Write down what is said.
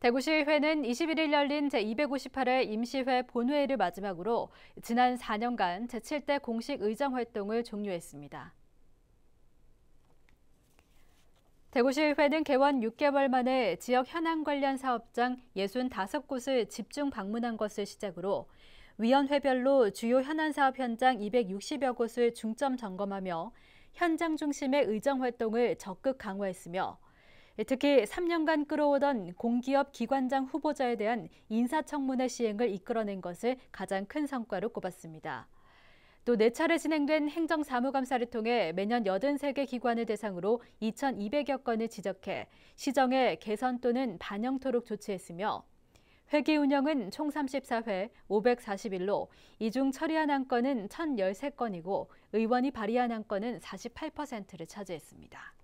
대구시의회는 21일 열린 제258회 임시회 본회의를 마지막으로 지난 4년간 제7대 공식 의장 활동을 종료했습니다. 대구시의회는 개원 6개월 만에 지역 현황 관련 사업장 65곳을 집중 방문한 것을 시작으로 위원회별로 주요 현안 사업 현장 260여 곳을 중점 점검하며 현장 중심의 의정 활동을 적극 강화했으며 예, 특히 3년간 끌어오던 공기업 기관장 후보자에 대한 인사청문회 시행을 이끌어낸 것을 가장 큰 성과로 꼽았습니다. 또 4차례 진행된 행정사무감사를 통해 매년 83개 기관을 대상으로 2,200여 건을 지적해 시정에 개선 또는 반영토록 조치했으며 회기 운영은 총 34회 541로 이중 처리한 한 건은 1,013건이고 의원이 발의한 한 건은 48%를 차지했습니다.